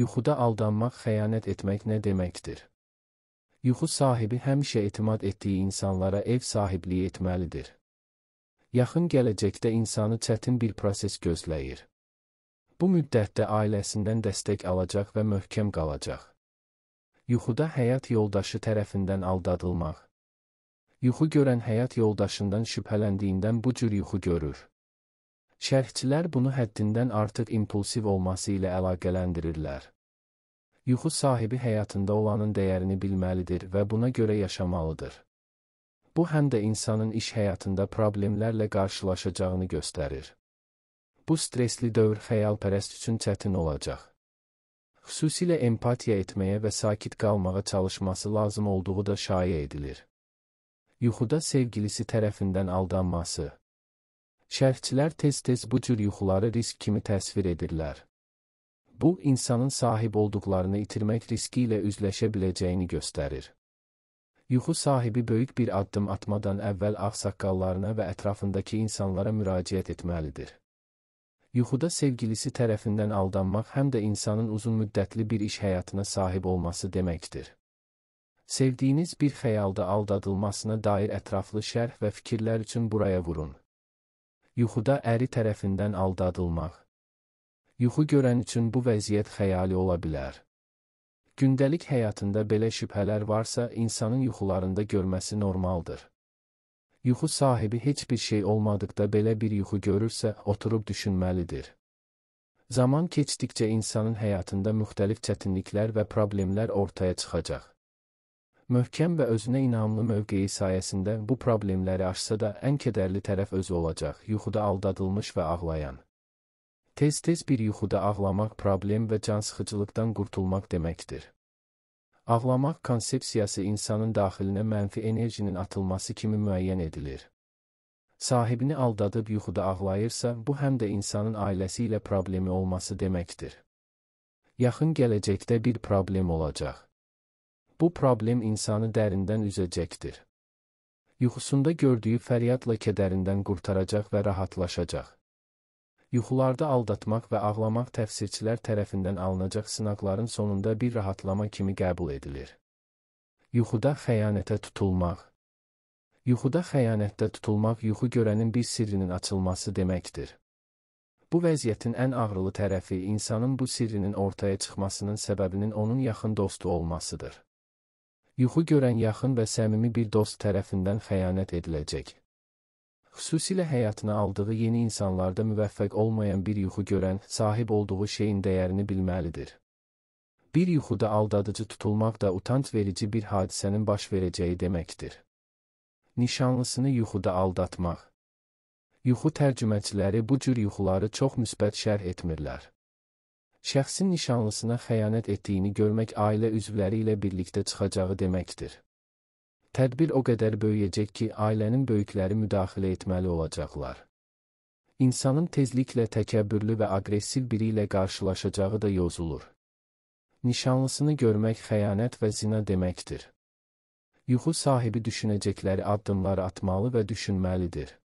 Yuxuda aldanmaq, xəyanət etmək nə deməkdir? Yuxu sahibi həmişə etimad etdiyi insanlara ev sahibliyi etməlidir. Yaxın gələcəkdə insanı çətin bir proses gözləyir. Bu müddətdə ailəsindən dəstək alacaq və möhkəm qalacaq. Yuxuda həyat yoldaşı tərəfindən aldadılmaq. Yuxu görən həyat yoldaşından şübhələndiyindən bu cür yuxu görür. Şərhçilər bunu həddindən artıq impulsiv olması ilə əlaqələndirirlər. Yuxu sahibi həyatında olanın dəyərini bilməlidir və buna görə yaşamalıdır. Bu həm də insanın iş həyatında problemlərlə qarşılaşacağını göstərir. Bu stresli dövr xəyalpərəst üçün çətin olacaq. Xüsusilə empatiya etməyə və sakit qalmağa çalışması lazım olduğu da şayə edilir. Yuxuda sevgilisi tərəfindən aldanması Şərhçilər tez-tez bu cür yuxuları risk kimi təsvir edirlər. Bu, insanın sahib olduqlarını itirmək riski ilə üzləşə biləcəyini göstərir. Yuxu sahibi böyük bir addım atmadan əvvəl ağsaqqallarına və ətrafındakı insanlara müraciət etməlidir. Yuxuda sevgilisi tərəfindən aldanmaq həm də insanın uzunmüddətli bir iş həyatına sahib olması deməkdir sevdiyiniz bir xəyalda aldadılmasına dair ətraflı şərh və fikirlər üçün buraya vurun yuxuda əri tərəfindən aldadılmaq. Yuxu görən üçün bu vəziyyət xəyali ola bilər. Gündəlik həyatında belə şübhələr varsa, insanın yuxularında görməsi normaldır. Yuxu sahibi heç bir şey olmadıqda belə bir yuxu görürsə, oturub düşünməlidir. Zaman keçdikcə insanın həyatında müxtəlif çətinliklər və problemlər ortaya çıxacaq möhkəm və özünə inamlı mövqeyi sayəsində bu problemləri aşsa da ən kədərli tərəf özü olacaq, yuxuda aldadılmış və ağlayan. Tez-tez bir yuxuda ağlamaq problem və cansıxıcılıqdan qurtulmaq deməkdir. Ağlamaq konsepsiyası insanın daxilinə mənfi enerjinin atılması kimi müəyyən edilir. Sahibini aldadıb yuxuda ağlayırsa, bu həm də insanın ailəsi ilə problemi olması deməkdir. Yaxın gələcəkdə bir problem olacaq. Bu problem insanı dərindən üzəcəkdir. Yuxusunda gördüyü fəryadla kədərindən qurtaracaq və rahatlaşacaq. Yuxularda aldatmaq və ağlamaq təfsirçilər tərəfindən alınacaq sınaqların sonunda bir rahatlama kimi qəbul edilir. Yuxuda xəyanətə tutulmaq Yuxuda xəyanətdə tutulmaq yuxu görənin bir sirrinin açılması deməkdir. Bu vəziyyətin ən ağrılı tərəfi insanın bu sirrinin ortaya çıxmasının səbəbinin onun yaxın dostu olmasıdır yuxu görən yaxın və səmimi bir dost tərəfindən xəyanət ediləcək. Xüsusilə həyatına aldığı yeni insanlarda müvəffəq olmayan bir yuxu görən sahib olduğu şeyin dəyərini bilməlidir. Bir yuxuda aldadıcı tutulmaq da utanc verici bir hadisənin baş verəcəyi deməkdir. Nişanlısını yuxuda aldatmaq Yuxu tərcüməçiləri bu cür yuxuları çox müsbət şərh etmirlər şəxsin nişanlısına xəyanət etdiyini görmək ailə üzvləri ilə birlikdə çıxacağı deməkdir. Tədbir o qədər böyüyəcək ki, ailənin böyükləri müdaxilə etməli olacaqlar. İnsanın tezliklə təkəbbürlü və aqressiv biri ilə qarşılaşacağı da yozulur. Nişanlısını görmək xəyanət və zina deməkdir. Yuxu sahibi düşünəcəkləri addımlar atmalı və düşünməlidir.